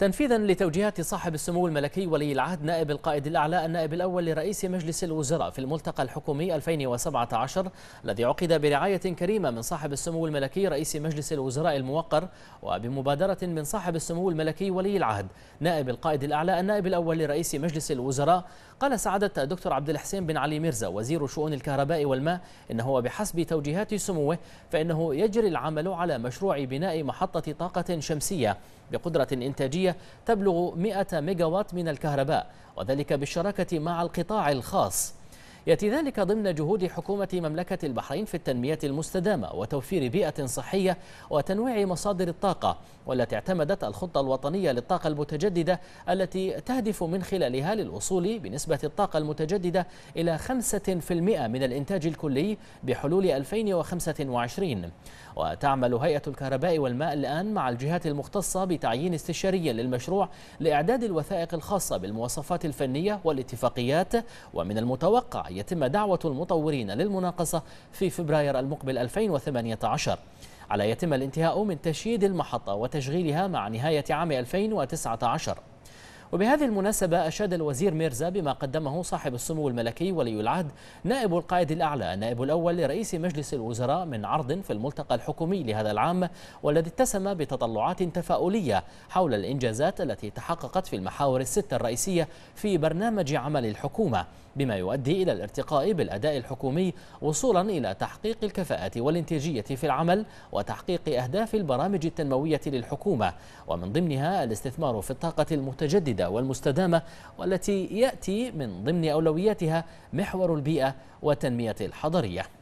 تنفيذا لتوجيهات صاحب السمو الملكي ولي العهد نائب القائد الأعلى النائب الأول لرئيس مجلس الوزراء في الملتقى الحكومي 2017 الذي عقد برعاية كريمة من صاحب السمو الملكي رئيس مجلس الوزراء الموقر وبمبادرة من صاحب السمو الملكي ولي العهد نائب القائد الأعلى النائب الأول لرئيس مجلس الوزراء قال سعادة الدكتور عبد الحسين بن علي ميرزا وزير شؤون الكهرباء والماء إنه بحسب توجيهات سموه فإنه يجري العمل على مشروع بناء محطة طاقة شمسية بقدرة إنتاجية تبلغ 100 ميجاوات من الكهرباء وذلك بالشراكة مع القطاع الخاص يأتي ذلك ضمن جهود حكومة مملكة البحرين في التنمية المستدامة وتوفير بيئة صحية وتنويع مصادر الطاقة والتي اعتمدت الخطة الوطنية للطاقة المتجددة التي تهدف من خلالها للوصول بنسبة الطاقة المتجددة إلى 5% من الإنتاج الكلي بحلول 2025 وتعمل هيئة الكهرباء والماء الآن مع الجهات المختصة بتعيين استشاري للمشروع لإعداد الوثائق الخاصة بالمواصفات الفنية والاتفاقيات ومن المتوقع يتم دعوة المطورين للمناقصة في فبراير المقبل 2018 على يتم الانتهاء من تشييد المحطة وتشغيلها مع نهاية عام 2019 وبهذه المناسبة أشاد الوزير ميرزا بما قدمه صاحب السمو الملكي ولي العهد نائب القائد الأعلى النائب الأول لرئيس مجلس الوزراء من عرض في الملتقى الحكومي لهذا العام والذي اتسم بتطلعات تفاؤلية حول الإنجازات التي تحققت في المحاور الستة الرئيسية في برنامج عمل الحكومة بما يؤدي إلى الارتقاء بالأداء الحكومي وصولا إلى تحقيق الكفاءة والإنتاجية في العمل وتحقيق أهداف البرامج التنموية للحكومة ومن ضمنها الاستثمار في الطاقة المتجددة الجديده والمستدامة والتي يأتي من ضمن أولوياتها محور البيئة والتنمية الحضرية